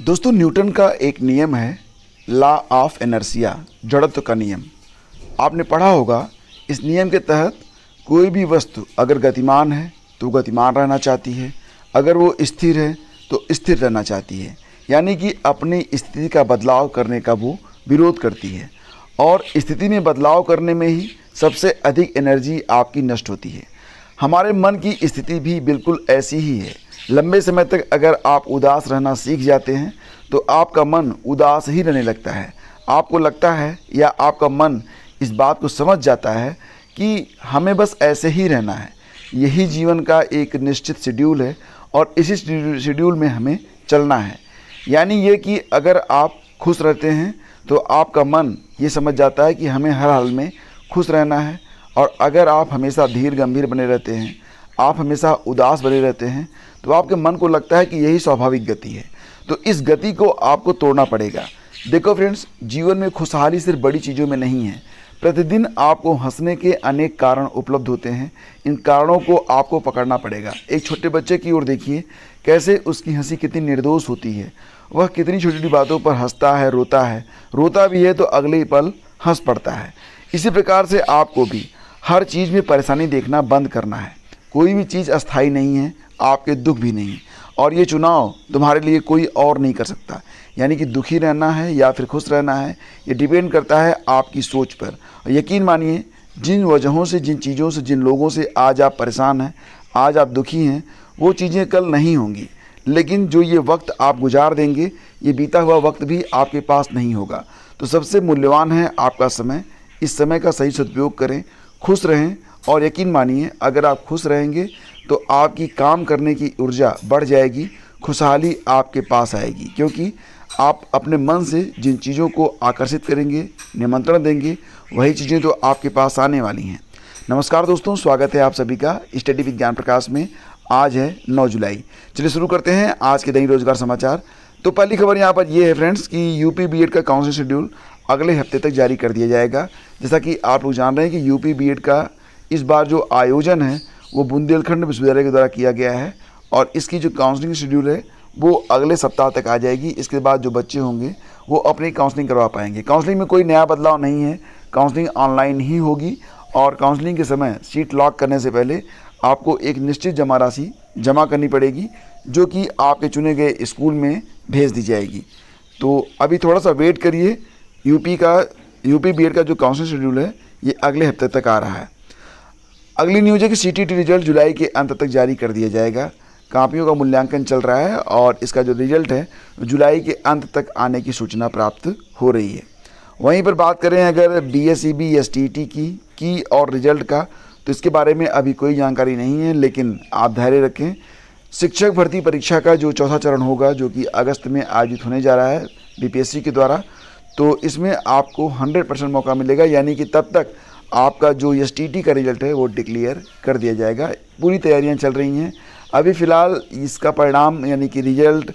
दोस्तों न्यूटन का एक नियम है लॉ ऑफ एनर्सिया जड़त्व का नियम आपने पढ़ा होगा इस नियम के तहत कोई भी वस्तु अगर गतिमान है तो गतिमान रहना चाहती है अगर वो स्थिर है तो स्थिर रहना चाहती है यानी कि अपनी स्थिति का बदलाव करने का वो विरोध करती है और स्थिति में बदलाव करने में ही सबसे अधिक एनर्जी आपकी नष्ट होती है हमारे मन की स्थिति भी बिल्कुल ऐसी ही है लंबे समय तक अगर आप उदास रहना सीख जाते हैं तो आपका मन उदास ही रहने लगता है आपको लगता है या आपका मन इस बात को समझ जाता है कि हमें बस ऐसे ही रहना है यही जीवन का एक निश्चित शेड्यूल है और इसी शेड्यूल में हमें चलना है यानी ये कि अगर आप खुश रहते हैं तो आपका मन ये समझ जाता है कि हमें हर हाल में खुश रहना है और अगर आप हमेशा धीर गंभीर बने रहते हैं आप हमेशा उदास बने रहते हैं तो आपके मन को लगता है कि यही स्वाभाविक गति है तो इस गति को आपको तोड़ना पड़ेगा देखो फ्रेंड्स जीवन में खुशहाली सिर्फ बड़ी चीज़ों में नहीं है प्रतिदिन आपको हंसने के अनेक कारण उपलब्ध होते हैं इन कारणों को आपको पकड़ना पड़ेगा एक छोटे बच्चे की ओर देखिए कैसे उसकी हंसी कितनी निर्दोष होती है वह कितनी छोटी छोटी बातों पर हंसता है रोता है रोता भी है तो अगले पल हंस पड़ता है इसी प्रकार से आपको भी हर चीज़ में परेशानी देखना बंद करना है कोई भी चीज़ अस्थाई नहीं है आपके दुख भी नहीं है और ये चुनाव तुम्हारे लिए कोई और नहीं कर सकता यानी कि दुखी रहना है या फिर खुश रहना है ये डिपेंड करता है आपकी सोच पर और यकीन मानिए जिन वजहों से जिन चीज़ों से जिन लोगों से आज आप परेशान हैं आज आप दुखी हैं वो चीज़ें कल नहीं होंगी लेकिन जो ये वक्त आप गुजार देंगे ये बीता हुआ वक्त भी आपके पास नहीं होगा तो सबसे मूल्यवान है आपका समय इस समय का सही सदुपयोग करें खुश रहें और यकीन मानिए अगर आप खुश रहेंगे तो आपकी काम करने की ऊर्जा बढ़ जाएगी खुशहाली आपके पास आएगी क्योंकि आप अपने मन से जिन चीज़ों को आकर्षित करेंगे निमंत्रण देंगे वही चीज़ें तो आपके पास आने वाली हैं नमस्कार दोस्तों स्वागत है आप सभी का स्टडी विज्ञान प्रकाश में आज है 9 जुलाई चलिए शुरू करते हैं आज के दैनिक रोजगार समाचार तो पहली खबर यहाँ पर यह है फ्रेंड्स कि यूपी बी का काउंसिल शेड्यूल अगले हफ्ते तक जारी कर दिया जाएगा जैसा कि आप लोग जान रहे हैं कि यूपी बी का इस बार जो आयोजन है वो बुंदेलखंड विश्वविद्यालय के द्वारा किया गया है और इसकी जो काउंसलिंग शेड्यूल है वो अगले सप्ताह तक आ जाएगी इसके बाद जो बच्चे होंगे वो अपनी काउंसलिंग करवा पाएंगे काउंसलिंग में कोई नया बदलाव नहीं है काउंसलिंग ऑनलाइन ही होगी और काउंसलिंग के समय सीट लॉक करने से पहले आपको एक निश्चित जमा राशि जमा करनी पड़ेगी जो कि आपके चुने गए स्कूल में भेज दी जाएगी तो अभी थोड़ा सा वेट करिए यूपी का यूपी बीएड का जो काउंसलिंग शेड्यूल है ये अगले हफ्ते तक आ रहा है अगली न्यूज है कि सी रिजल्ट जुलाई के अंत तक जारी कर दिया जाएगा कापियों का मूल्यांकन चल रहा है और इसका जो रिजल्ट है जुलाई के अंत तक आने की सूचना प्राप्त हो रही है वहीं पर बात करें अगर B S E B S T T की की और रिजल्ट का तो इसके बारे में अभी कोई जानकारी नहीं है लेकिन आप धैर्य रखें शिक्षक भर्ती परीक्षा का जो चौथा चरण होगा जो कि अगस्त में आयोजित होने जा रहा है बी के द्वारा तो इसमें आपको हंड्रेड परसेंट मौका मिलेगा यानी कि तब तक आपका जो एस का रिजल्ट है वो डिक्लेयर कर दिया जाएगा पूरी तैयारियां चल रही हैं अभी फ़िलहाल इसका परिणाम यानी कि रिजल्ट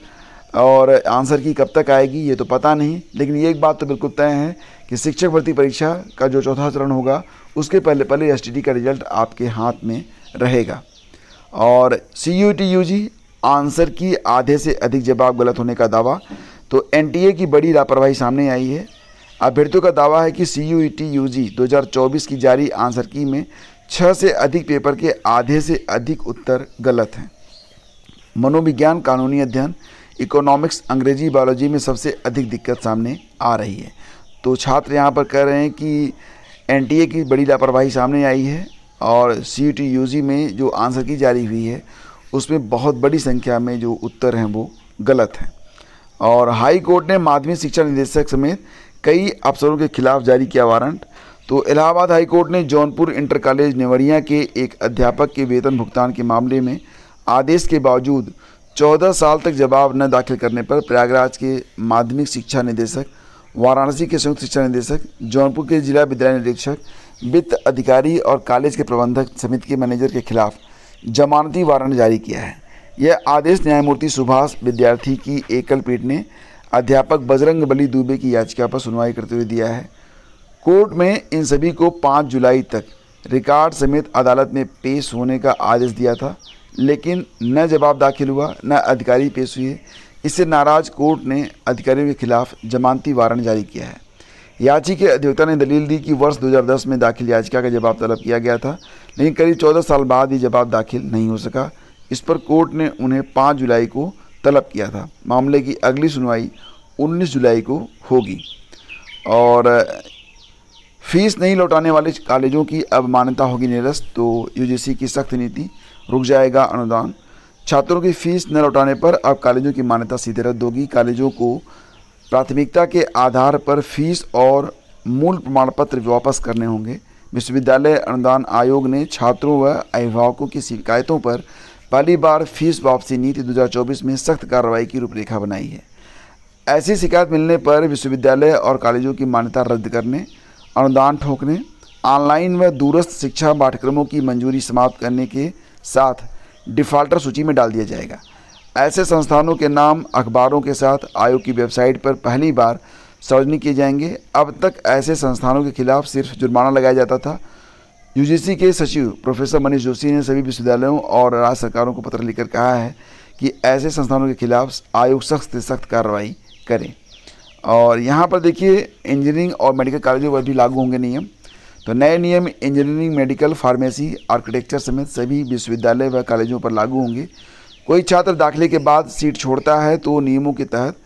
और आंसर की कब तक आएगी ये तो पता नहीं लेकिन ये एक बात तो बिल्कुल तय है कि शिक्षक भर्ती परीक्षा का जो चौथा चरण होगा उसके पहले पहले एस का रिजल्ट आपके हाथ में रहेगा और C U T U G answer की आधे से अधिक जवाब गलत होने का दावा तो एन की बड़ी लापरवाही सामने आई है अभ्यर्थियों का दावा है कि सी यू ई चौबीस की जारी आंसर की में छः से अधिक पेपर के आधे से अधिक उत्तर गलत हैं मनोविज्ञान कानूनी अध्ययन इकोनॉमिक्स अंग्रेजी बायोलॉजी में सबसे अधिक दिक्कत सामने आ रही है तो छात्र यहाँ पर कह रहे हैं कि एन की बड़ी लापरवाही सामने आई है और सी यू जी में जो आंसर की जारी हुई है उसमें बहुत बड़ी संख्या में जो उत्तर हैं वो गलत हैं और हाई कोर्ट ने माध्यमिक शिक्षा निदेशक समेत कई अफसरों के खिलाफ जारी किया वारंट तो इलाहाबाद हाईकोर्ट ने जौनपुर इंटर कॉलेज नेवरिया के एक अध्यापक के वेतन भुगतान के मामले में आदेश के बावजूद 14 साल तक जवाब न दाखिल करने पर प्रयागराज के माध्यमिक शिक्षा निदेशक वाराणसी के संयुक्त शिक्षा निदेशक जौनपुर के जिला विद्यालय निरीक्षक वित्त अधिकारी और कॉलेज के प्रबंधक समिति के मैनेजर के खिलाफ जमानती वारंट जारी किया है यह आदेश न्यायमूर्ति सुभाष विद्यार्थी की एकल पीठ ने अध्यापक बजरंग बली दुबे की याचिका पर सुनवाई करते हुए दिया है कोर्ट में इन सभी को 5 जुलाई तक रिकॉर्ड समेत अदालत में पेश होने का आदेश दिया था लेकिन न जवाब दाखिल हुआ न अधिकारी पेश हुए इससे नाराज़ कोर्ट ने अधिकारियों के खिलाफ जमानती वारंट जारी किया है याची के अधिवक्ता ने दलील दी कि वर्ष 2010 में दाखिल याचिका का जवाब तलब किया गया था लेकिन करीब 14 साल बाद ये जवाब दाखिल नहीं हो सका इस पर कोर्ट ने उन्हें 5 जुलाई को तलब किया था मामले की अगली सुनवाई 19 जुलाई को होगी और फीस नहीं लौटाने वाले कॉलेजों की अब मान्यता होगी निरस्त तो यूजीसी की सख्त नीति रुक जाएगा अनुदान छात्रों की फ़ीस न लौटाने पर अब कॉलेजों की मान्यता सीधे रद्द होगी कॉलेजों को प्राथमिकता के आधार पर फीस और मूल प्रमाण पत्र वापस करने होंगे विश्वविद्यालय अनुदान आयोग ने छात्रों व अभिभावकों की शिकायतों पर पहली बार फीस वापसी नीति 2024 में सख्त कार्रवाई की रूपरेखा बनाई है ऐसी शिकायत मिलने पर विश्वविद्यालय और कॉलेजों की मान्यता रद्द करने अनुदान ठोकने ऑनलाइन व दूरस्थ शिक्षा पाठ्यक्रमों की मंजूरी समाप्त करने के साथ डिफ़ाल्टर सूची में डाल दिया जाएगा ऐसे संस्थानों के नाम अखबारों के साथ आयोग की वेबसाइट पर पहली बार सार्वजनिक किए जाएंगे अब तक ऐसे संस्थानों के खिलाफ सिर्फ जुर्माना लगाया जाता था यूजीसी के सचिव प्रोफेसर मनीष जोशी ने सभी विश्वविद्यालयों और राज्य सरकारों को पत्र लिखकर कहा है कि ऐसे संस्थानों के खिलाफ आयोग सख्त से सख्त कार्रवाई करें और यहाँ पर देखिए इंजीनियरिंग और मेडिकल कॉलेजों पर भी लागू होंगे नियम तो नए नियम इंजीनियरिंग मेडिकल फार्मेसी आर्किटेक्चर समेत सभी विश्वविद्यालय व कॉलेजों पर लागू होंगे कोई छात्र दाखिले के बाद सीट छोड़ता है तो नियमों के तहत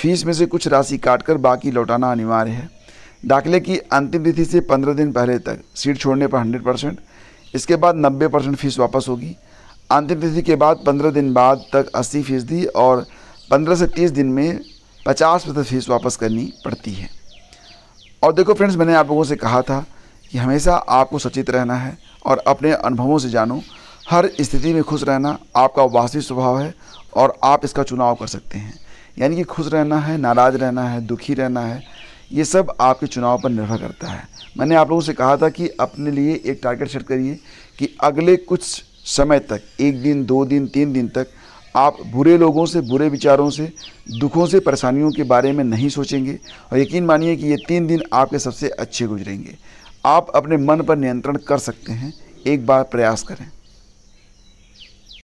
फीस में से कुछ राशि काटकर बाकी लौटाना अनिवार्य है दाखिले की अंतिम तिथि से पंद्रह दिन पहले तक सीट छोड़ने पर हंड्रेड परसेंट इसके बाद नब्बे परसेंट फीस वापस होगी अंतिम तिथि के बाद पंद्रह दिन बाद तक अस्सी फीसदी और पंद्रह से तीस दिन में पचास प्रतिशत फीस वापस करनी पड़ती है और देखो फ्रेंड्स मैंने आप लोगों से कहा था कि हमेशा आपको सचेत रहना है और अपने अनुभवों से जानो हर स्थिति में खुश रहना आपका वास्तविक स्वभाव है और आप इसका चुनाव कर सकते हैं यानी कि खुश रहना है नाराज़ रहना है दुखी रहना है ये सब आपके चुनाव पर निर्भर करता है मैंने आप लोगों से कहा था कि अपने लिए एक टारगेट सेट करिए कि अगले कुछ समय तक एक दिन दो दिन तीन दिन तक आप बुरे लोगों से बुरे विचारों से दुखों से परेशानियों के बारे में नहीं सोचेंगे और यकीन मानिए कि ये तीन दिन आपके सबसे अच्छे गुजरेंगे आप अपने मन पर नियंत्रण कर सकते हैं एक बार प्रयास करें